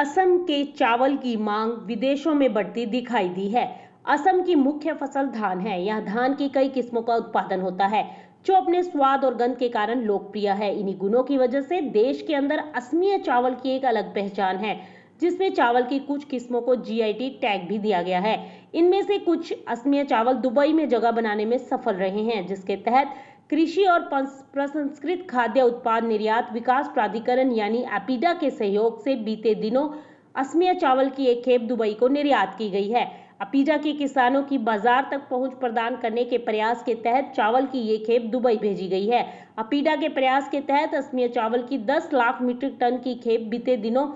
असम के चावल की मांग विदेशों में बढ़ती दिखाई दी है असम की मुख्य फसल धान है यहाँ धान की कई किस्मों का उत्पादन होता है जो अपने स्वाद और गंध के कारण लोकप्रिय है इन्हीं गुणों की वजह से देश के अंदर असमीय चावल की एक अलग पहचान है जिसमें चावल की कुछ किस्मों को जी टैग भी दिया गया है इनमें से कुछ असमीय चावल दुबई में जगह बनाने में सफल रहे हैं जिसके तहत कृषि और प्रसंस्कृत खाद्य उत्पाद निर्यात विकास प्राधिकरण यानी एपिडा के सहयोग से बीते दिनों असमिया चावल की एक खेप दुबई को निर्यात की गई है अपीजा के किसानों की बाजार तक पहुंच प्रदान करने के प्रयास के तहत चावल की ये खेप दुबई भेजी गई है अपीडा के प्रयास के तहत असमिया चावल की 10 लाख मीट्रिक टन की खेप बीते दिनों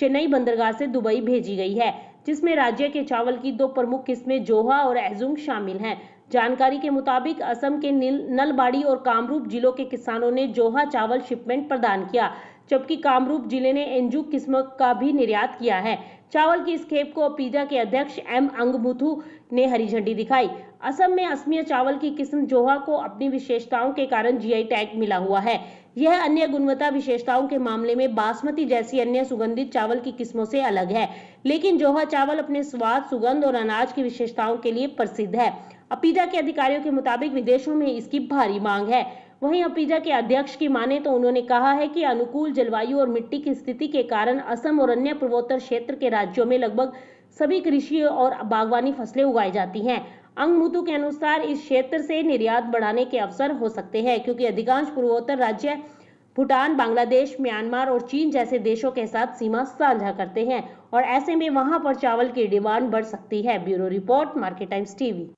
चेन्नई बंदरगाह से दुबई भेजी गई है जिसमें राज्य के चावल की दो प्रमुख किस्में जोहा और एजुंग शामिल हैं जानकारी के मुताबिक असम के नलबाड़ी और कामरूप जिलों के किसानों ने जोहा चावल शिपमेंट प्रदान किया जबकि कामरूप जिले ने एंजू किस्म का भी निर्यात किया है चावल की इस खेप को पीजा के अध्यक्ष एम अंगमुथु ने हरी झंडी दिखाई असम में असमिया चावल की किस्म जोहा को अपनी विशेषताओं के कारण जीआई टैग मिला हुआ है यह अन्य गुणवत्ता विशेषताओं के मामले में बासमती जैसी अन्य सुगंधित चावल की किस्मों से अलग है लेकिन जोहा चावल अपने स्वाद सुगंध और अनाज की विशेषताओं के लिए प्रसिद्ध है अपीजा के अधिकारियों के मुताबिक विदेशों में इसकी भारी मांग है वहीं अपीजा के अध्यक्ष की माने तो उन्होंने कहा है कि अनुकूल जलवायु और मिट्टी की स्थिति के कारण असम और अन्य पूर्वोत्तर क्षेत्र के राज्यों में लगभग सभी कृषि और बागवानी फसलें उगाई जाती हैं अंगमुतु के अनुसार इस क्षेत्र से निर्यात बढ़ाने के अवसर हो सकते हैं क्योंकि अधिकांश पूर्वोत्तर राज्य भूटान बांग्लादेश म्यांमार और चीन जैसे देशों के साथ सीमा साझा करते हैं और ऐसे में वहां पर चावल की डिमांड बढ़ सकती है bureau report Market Times TV